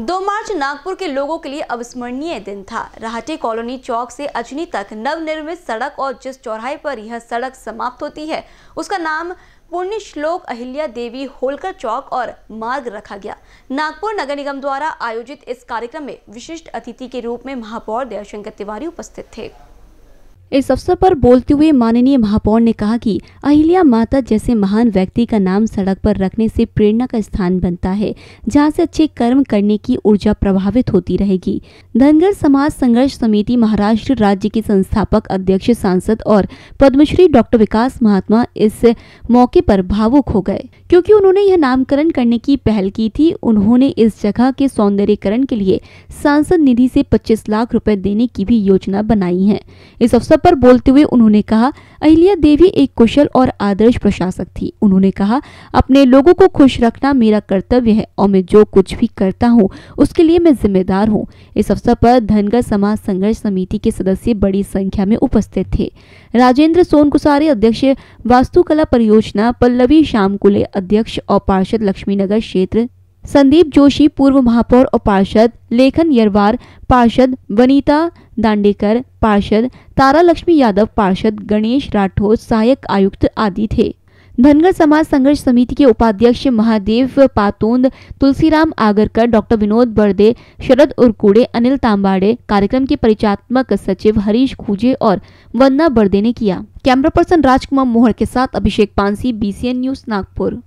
दो मार्च नागपुर के लोगों के लिए अविस्मरणीय दिन था राहटे कॉलोनी चौक से अजनी तक नवनिर्मित सड़क और जिस चौराहे पर यह सड़क समाप्त होती है उसका नाम पुण्य श्लोक अहिल्या देवी होलकर चौक और मार्ग रखा गया नागपुर नगर निगम द्वारा आयोजित इस कार्यक्रम में विशिष्ट अतिथि के रूप में महापौर दयाशंकर तिवारी उपस्थित थे इस अवसर पर बोलते हुए माननीय महापौर ने कहा कि अहिल्या माता जैसे महान व्यक्ति का नाम सड़क पर रखने से प्रेरणा का स्थान बनता है जहां से अच्छे कर्म करने की ऊर्जा प्रभावित होती रहेगी धनगर समाज संघर्ष समिति महाराष्ट्र राज्य के संस्थापक अध्यक्ष सांसद और पद्मश्री डॉक्टर विकास महात्मा इस मौके पर भावुक हो गए क्योंकि उन्होंने यह नामकरण करने की पहल की थी उन्होंने इस जगह के सौंदर्यकरण के लिए सांसद निधि से पच्चीस लाख रूपए देने की भी योजना बनाई है इस अवसर अवसर पर बोलते हुए उन्होंने कहा अहिल्या देवी एक कुशल और आदर्श प्रशासक थी उन्होंने कहा अपने लोगों को खुश रखना मेरा कर्तव्य है और मैं जो कुछ भी करता हूँ उसके लिए मैं जिम्मेदार हूँ इस अवसर पर धनगर समाज संघर्ष समिति के सदस्य बड़ी संख्या में उपस्थित थे राजेंद्र सोनकुसारी अध्यक्ष वास्तुकला परियोजना पल्लवी श्यामकुले अध्यक्ष और पार्षद लक्ष्मी नगर क्षेत्र संदीप जोशी पूर्व महापौर और पार्षद लेखन यरवार पार्षद वनीता दांडेकर पार्षद तारा लक्ष्मी यादव पार्षद गणेश राठौर सहायक आयुक्त आदि थे धनगर समाज संघर्ष समिति के उपाध्यक्ष महादेव पातोंद तुलसीराम आगरकर डॉक्टर विनोद बर्दे शरद उर्कूड़े अनिल तांबाड़े कार्यक्रम के परिचात्मक सचिव हरीश खुजे और वन्ना बर्दे ने किया कैमरा पर्सन राजकुमार मोहर के साथ अभिषेक पानसी बीसीएन न्यूज नागपुर